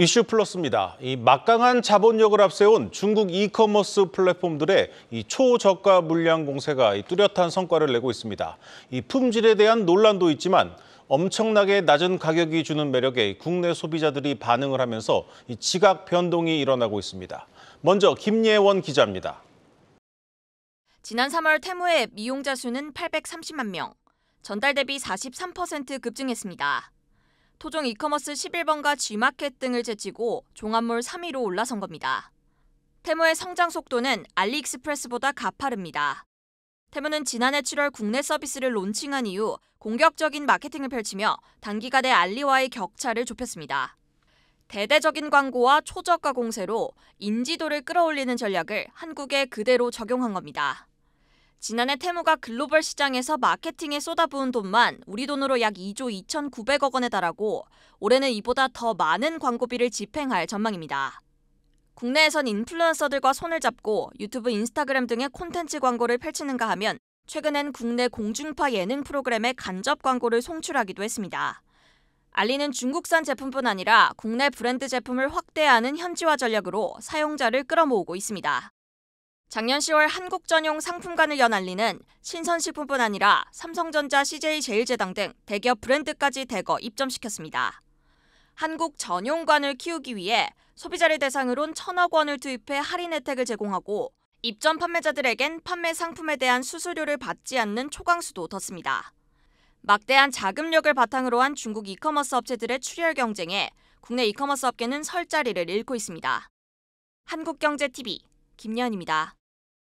이슈 플러스입니다. 이 막강한 자본력을 앞세운 중국 이커머스 플랫폼들의 이 초저가 물량 공세가 이 뚜렷한 성과를 내고 있습니다. 이 품질에 대한 논란도 있지만 엄청나게 낮은 가격이 주는 매력에 국내 소비자들이 반응을 하면서 이 지각 변동이 일어나고 있습니다. 먼저 김예원 기자입니다. 지난 3월 테무의 미용자 수는 830만 명, 전달 대비 43% 급증했습니다. 토종 이커머스 11번가 G마켓 등을 제치고 종합몰 3위로 올라선 겁니다. 테모의 성장 속도는 알리익스프레스보다 가파릅니다. 테모는 지난해 7월 국내 서비스를 론칭한 이후 공격적인 마케팅을 펼치며 단기간에 알리와의 격차를 좁혔습니다. 대대적인 광고와 초저가 공세로 인지도를 끌어올리는 전략을 한국에 그대로 적용한 겁니다. 지난해 테무가 글로벌 시장에서 마케팅에 쏟아부은 돈만 우리 돈으로 약 2조 2,900억 원에 달하고 올해는 이보다 더 많은 광고비를 집행할 전망입니다. 국내에선 인플루언서들과 손을 잡고 유튜브, 인스타그램 등의 콘텐츠 광고를 펼치는가 하면 최근엔 국내 공중파 예능 프로그램에 간접 광고를 송출하기도 했습니다. 알리는 중국산 제품뿐 아니라 국내 브랜드 제품을 확대하는 현지화 전략으로 사용자를 끌어모으고 있습니다. 작년 10월 한국 전용 상품관을 연 알리는 신선식품뿐 아니라 삼성전자, CJ제일제당 등 대기업 브랜드까지 대거 입점시켰습니다. 한국 전용관을 키우기 위해 소비자를 대상으론 천억 원을 투입해 할인 혜택을 제공하고 입점 판매자들에겐 판매 상품에 대한 수수료를 받지 않는 초강수도 뒀습니다. 막대한 자금력을 바탕으로 한 중국 이커머스 업체들의 출혈 경쟁에 국내 이커머스 업계는 설 자리를 잃고 있습니다. 한국경제TV 김예입니다